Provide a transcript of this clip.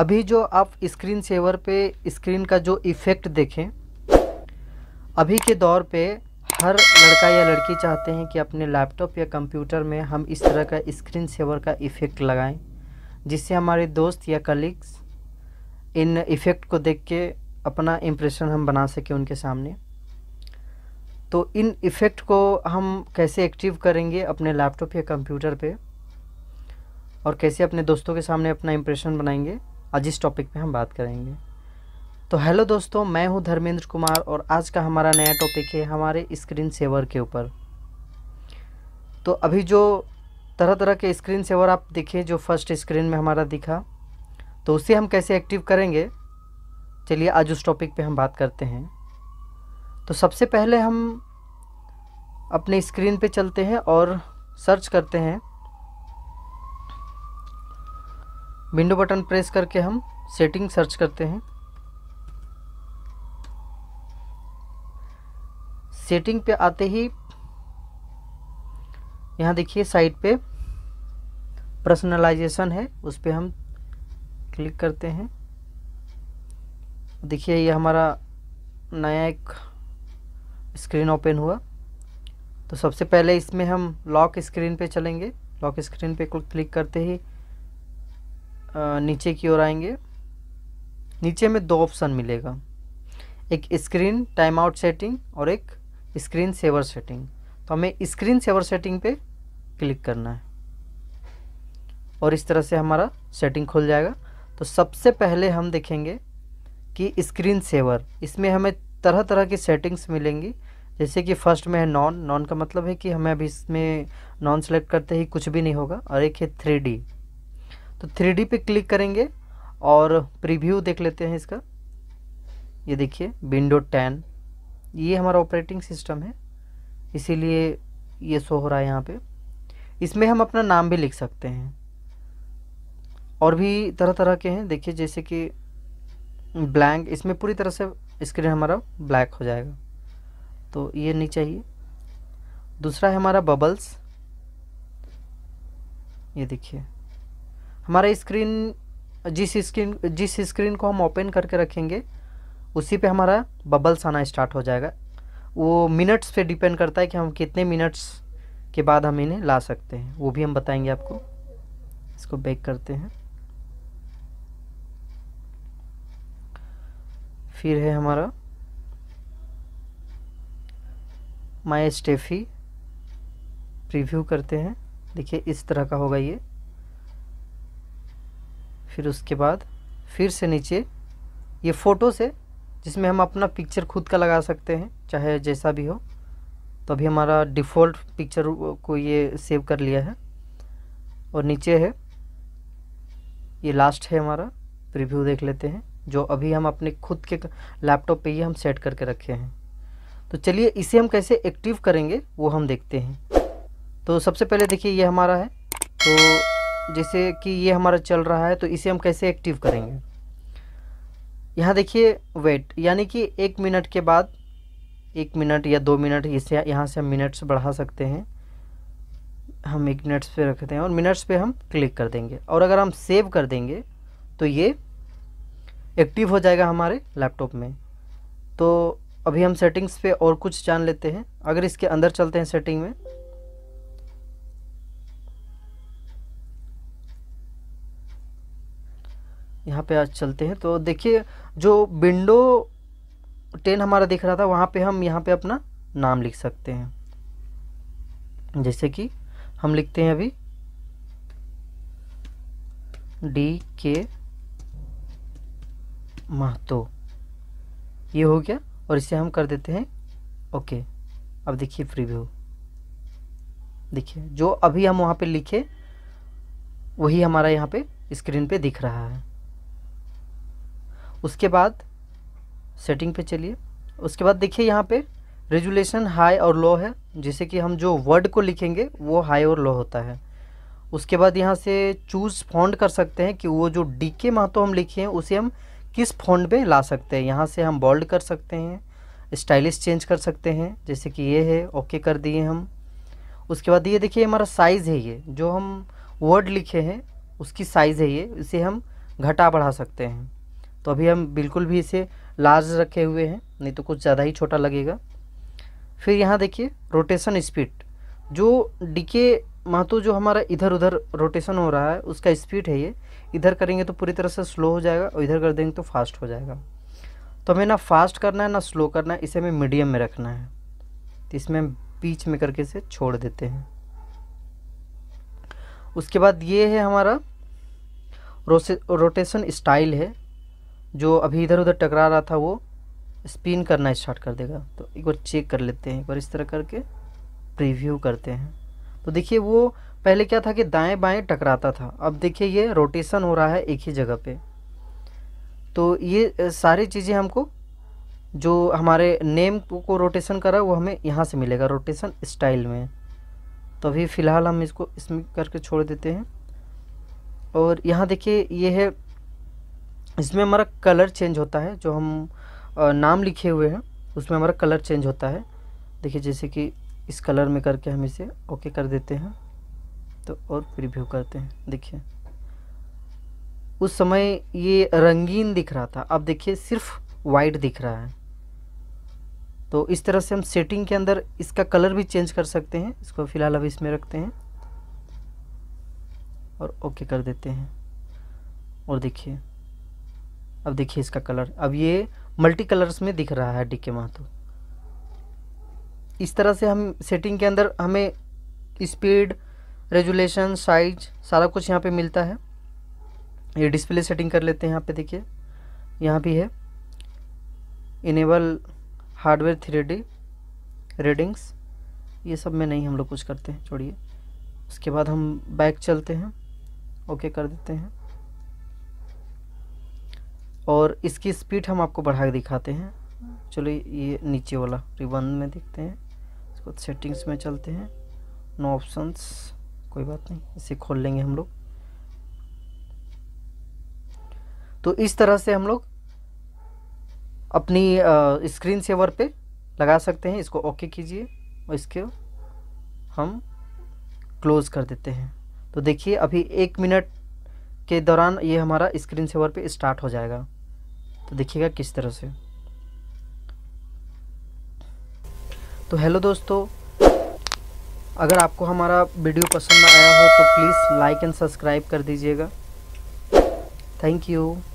अभी जो आप स्क्रीन सेवर पे स्क्रीन का जो इफ़ेक्ट देखें अभी के दौर पे हर लड़का या लड़की चाहते हैं कि अपने लैपटॉप या कंप्यूटर में हम इस तरह का स्क्रीन सेवर का इफ़ेक्ट लगाएं जिससे हमारे दोस्त या कलीग्स इन इफ़ेक्ट को देख के अपना इम्प्रेशन हम बना सकें उनके सामने तो इन इफ़ेक्ट को हम कैसे एक्टिव करेंगे अपने लैपटॉप या कंप्यूटर पे और कैसे अपने दोस्तों के सामने अपना इम्प्रेशन बनाएंगे आज इस टॉपिक पे हम बात करेंगे तो हेलो दोस्तों मैं हूं धर्मेंद्र कुमार और आज का हमारा नया टॉपिक है हमारे स्क्रीन सेवर के ऊपर तो अभी जो तरह तरह के स्क्रीन सेवर आप दिखे जो फर्स्ट स्क्रीन में हमारा दिखा तो उसे हम कैसे एक्टिव करेंगे चलिए आज उस टॉपिक पे हम बात करते हैं तो सबसे पहले हम अपने स्क्रीन पे चलते हैं और सर्च करते हैं विंडो बटन प्रेस करके हम सेटिंग सर्च करते हैं सेटिंग पे आते ही यहाँ देखिए साइट पे पर्सनलाइजेशन है उस पर हम क्लिक करते हैं देखिए ये हमारा नया एक स्क्रीन ओपन हुआ तो सबसे पहले इसमें हम लॉक स्क्रीन पे चलेंगे लॉक स्क्रीन पे क्लिक करते ही नीचे की ओर आएंगे नीचे में दो ऑप्शन मिलेगा एक स्क्रीन टाइम आउट सेटिंग और एक स्क्रीन सेवर सेटिंग तो हमें स्क्रीन सेवर सेटिंग पे क्लिक करना है और इस तरह से हमारा सेटिंग खुल जाएगा तो सबसे पहले हम देखेंगे कि स्क्रीन सेवर इसमें हमें तरह तरह की सेटिंग्स मिलेंगी जैसे कि फर्स्ट में है नॉन नॉन का मतलब है कि हमें अभी इसमें नॉन सेलेक्ट करते ही कुछ भी नहीं होगा और एक है थ्री तो थ्री पे क्लिक करेंगे और प्रीव्यू देख लेते हैं इसका ये देखिए विंडो टेन ये हमारा ऑपरेटिंग सिस्टम है इसीलिए ये शो हो रहा है यहाँ पे इसमें हम अपना नाम भी लिख सकते हैं और भी तरह तरह के हैं देखिए जैसे कि ब्लैंक इसमें पूरी तरह से स्क्रीन हमारा ब्लैक हो जाएगा तो ये नहीं चाहिए दूसरा है हमारा बबल्स ये देखिए हमारा स्क्रीन जिस स्क्रीन जिस स्क्रीन को हम ओपन करके रखेंगे उसी पे हमारा बबल्स आना स्टार्ट हो जाएगा वो मिनट्स पे डिपेंड करता है कि हम कितने मिनट्स के बाद हम इन्हें ला सकते हैं वो भी हम बताएंगे आपको इसको बेक करते हैं फिर है हमारा माय स्टेफी प्रीव्यू करते हैं देखिए इस तरह का होगा ये फिर उसके बाद फिर से नीचे ये फ़ोटो से जिसमें हम अपना पिक्चर खुद का लगा सकते हैं चाहे जैसा भी हो तो अभी हमारा डिफ़ॉल्ट पिक्चर को ये सेव कर लिया है और नीचे है ये लास्ट है हमारा प्रीव्यू देख लेते हैं जो अभी हम अपने खुद के लैपटॉप पे ही हम सेट करके रखे हैं तो चलिए इसे हम कैसे एक्टिव करेंगे वो हम देखते हैं तो सबसे पहले देखिए ये हमारा है तो जैसे कि ये हमारा चल रहा है तो इसे हम कैसे एक्टिव करेंगे यहाँ देखिए वेट यानी कि एक मिनट के बाद एक मिनट या दो मिनट इसे यहाँ से हम मिनट्स बढ़ा सकते हैं हम एक मिनट्स पे रखते हैं और मिनट्स पे हम क्लिक कर देंगे और अगर हम सेव कर देंगे तो ये एक्टिव हो जाएगा हमारे लैपटॉप में तो अभी हम सेटिंग्स पे और कुछ जान लेते हैं अगर इसके अंदर चलते हैं सेटिंग में यहाँ पे आज चलते हैं तो देखिए जो विंडो टेन हमारा दिख रहा था वहाँ पे हम यहाँ पे अपना नाम लिख सकते हैं जैसे कि हम लिखते हैं अभी डी के महतो ये हो गया और इसे हम कर देते हैं ओके अब देखिए व्यू देखिए जो अभी हम वहाँ पे लिखे वही हमारा यहाँ पे स्क्रीन पे दिख रहा है उसके बाद सेटिंग पे चलिए उसके बाद देखिए यहाँ पे रेजुलेशन हाई और लो है जैसे कि हम जो वर्ड को लिखेंगे वो हाई और लो होता है उसके बाद यहाँ से चूज़ फॉन्ड कर सकते हैं कि वो जो डी के महत्व हम लिखे हैं उसे हम किस फॉन्ड में ला सकते हैं यहाँ से हम बोल्ड कर सकते हैं स्टाइलिश चेंज कर सकते हैं जैसे कि ये है ओके कर दिए हम उसके बाद ये देखिए हमारा साइज़ है ये जो हम वर्ड लिखे हैं उसकी साइज़ है ये इसे हम घटा बढ़ा सकते हैं तो अभी हम बिल्कुल भी इसे लार्ज रखे हुए हैं नहीं तो कुछ ज़्यादा ही छोटा लगेगा फिर यहाँ देखिए रोटेशन स्पीड जो डीके महतो जो हमारा इधर उधर रोटेशन हो रहा है उसका स्पीड है ये इधर करेंगे तो पूरी तरह से स्लो हो जाएगा और इधर कर देंगे तो फास्ट हो जाएगा तो हमें ना फास्ट करना है ना स्लो करना है इसे हमें मीडियम में रखना है तो इसमें हम बीच में करके इसे छोड़ देते हैं उसके बाद ये है हमारा रोटेशन स्टाइल है जो अभी इधर उधर टकरा रहा था वो स्पिन करना स्टार्ट कर देगा तो एक बार चेक कर लेते हैं एक बार इस तरह करके प्रीव्यू करते हैं तो देखिए वो पहले क्या था कि दाएं बाएं टकराता था अब देखिए ये रोटेशन हो रहा है एक ही जगह पे तो ये सारी चीज़ें हमको जो हमारे नेम को रोटेशन करा वो हमें यहाँ से मिलेगा रोटेशन स्टाइल में तो अभी फ़िलहाल हम इसको इसमें करके छोड़ देते हैं और यहाँ देखिए ये है इसमें हमारा कलर चेंज होता है जो हम नाम लिखे हुए हैं उसमें हमारा कलर चेंज होता है देखिए जैसे कि इस कलर में करके हम इसे ओके कर देते हैं तो और प्रिव्यू करते हैं देखिए उस समय ये रंगीन दिख रहा था अब देखिए सिर्फ वाइट दिख रहा है तो इस तरह से हम सेटिंग के अंदर इसका कलर भी चेंज कर सकते हैं इसको फ़िलहाल अब इसमें रखते हैं और ओके कर देते हैं और देखिए अब देखिए इसका कलर अब ये मल्टी कलर्स में दिख रहा है डी के महतो इस तरह से हम सेटिंग के अंदर हमें स्पीड रेजुलेशन साइज सारा कुछ यहाँ पे मिलता है ये डिस्प्ले सेटिंग कर लेते हैं यहाँ पे देखिए यहाँ भी है enable hardware three D readings ये सब में नहीं हम लोग कुछ करते हैं छोड़िए उसके बाद हम बैक चलते हैं ओके कर देते हैं और इसकी स्पीड हम आपको बढ़ा के दिखाते हैं चलो ये नीचे वाला रिबन में देखते हैं इसको सेटिंग्स में चलते हैं नो ऑप्शंस कोई बात नहीं इसे खोल लेंगे हम लोग तो इस तरह से हम लोग अपनी स्क्रीन सेवर पे लगा सकते हैं इसको ओके कीजिए और इसके हम क्लोज़ कर देते हैं तो देखिए अभी एक मिनट के दौरान ये हमारा स्क्रीन सेवर पे स्टार्ट हो जाएगा तो देखिएगा किस तरह से तो हेलो दोस्तों अगर आपको हमारा वीडियो पसंद आया हो तो प्लीज़ लाइक एंड सब्सक्राइब कर दीजिएगा थैंक यू